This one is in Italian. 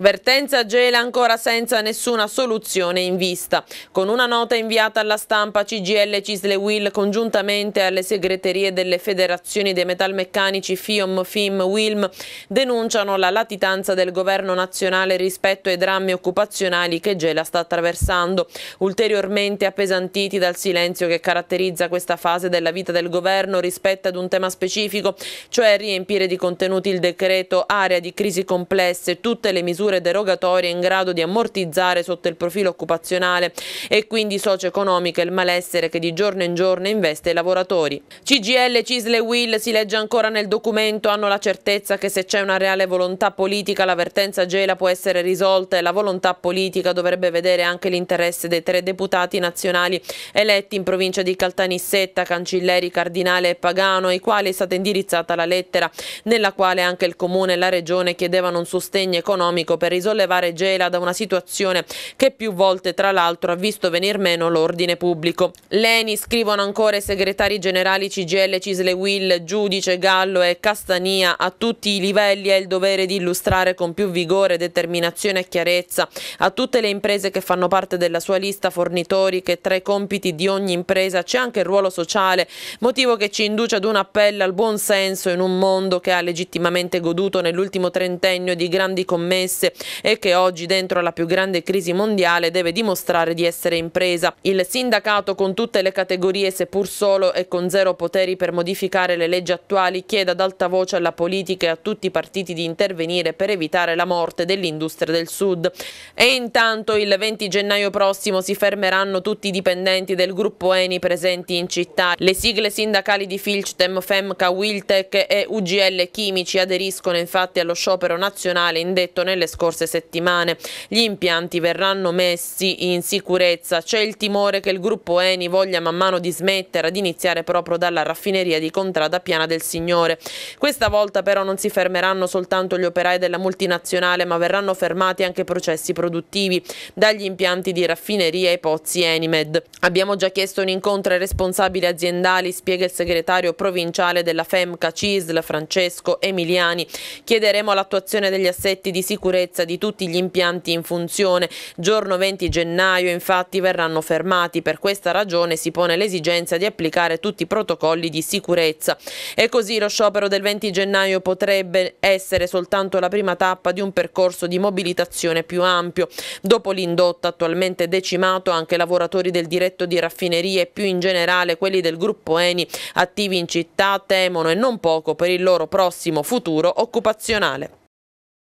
Vertenza Gela ancora senza nessuna soluzione in vista. Con una nota inviata alla stampa CGL Cisle Will congiuntamente alle segreterie delle federazioni dei metalmeccanici FIOM, FIM, WILM denunciano la latitanza del governo nazionale rispetto ai drammi occupazionali che Gela sta attraversando, ulteriormente appesantiti dal silenzio che caratterizza questa fase della vita del governo rispetto ad un tema specifico, cioè riempire di contenuti il decreto area di crisi complesse, tutte le misure misure derogatorie in grado di ammortizzare sotto il profilo occupazionale e quindi socio-economico il malessere che di giorno in giorno investe i lavoratori. CGL, Cisle e Will, si legge ancora nel documento, hanno la certezza che se c'è una reale volontà politica l'avvertenza Gela può essere risolta e la volontà politica dovrebbe vedere anche l'interesse dei tre deputati nazionali eletti in provincia di Caltanissetta, Cancilleri, Cardinale e Pagano, ai quali è stata indirizzata la lettera, nella quale anche il Comune e la Regione chiedevano un sostegno economico strategico per risollevare Gela da una situazione che più volte tra l'altro ha visto venir meno l'ordine pubblico. Leni scrivono ancora i segretari generali CGL, Cisle Will, Giudice, Gallo e Castania a tutti i livelli è il dovere di illustrare con più vigore, determinazione e chiarezza a tutte le imprese che fanno parte della sua lista fornitori che tra i compiti di ogni impresa c'è anche il ruolo sociale, motivo che ci induce ad un appello al buon senso in un mondo che ha legittimamente goduto nell'ultimo trentennio di grandi commesse interesse e che oggi dentro la più grande crisi mondiale deve dimostrare di essere impresa. Il sindacato con tutte le categorie seppur solo e con zero poteri per modificare le leggi attuali chiede ad alta voce alla politica e a tutti i partiti di intervenire per evitare la morte dell'industria del sud. E intanto il 20 gennaio prossimo si fermeranno tutti i dipendenti del gruppo Eni presenti in città. Le sigle sindacali di Filchtem, Femca, Wiltec e UGL Chimici aderiscono infatti allo sciopero nazionale indetto nelle scorse settimane. Gli impianti verranno messi in sicurezza. C'è il timore che il gruppo Eni voglia man mano dismettere ad iniziare proprio dalla raffineria di Contrada Piana del Signore. Questa volta però non si fermeranno soltanto gli operai della multinazionale ma verranno fermati anche processi produttivi dagli impianti di raffineria ai pozzi Enimed. Abbiamo già chiesto un incontro ai responsabili aziendali, spiega il segretario provinciale della FEMCA CISL Francesco Emiliani. Chiederemo l'attuazione degli assetti di sicurezza sicurezza di tutti gli impianti in funzione. Giorno 20 gennaio infatti verranno fermati, per questa ragione si pone l'esigenza di applicare tutti i protocolli di sicurezza. E così lo sciopero del 20 gennaio potrebbe essere soltanto la prima tappa di un percorso di mobilitazione più ampio. Dopo l'indotto attualmente decimato anche lavoratori del diretto di raffinerie e più in generale quelli del gruppo Eni attivi in città temono e non poco per il loro prossimo futuro occupazionale.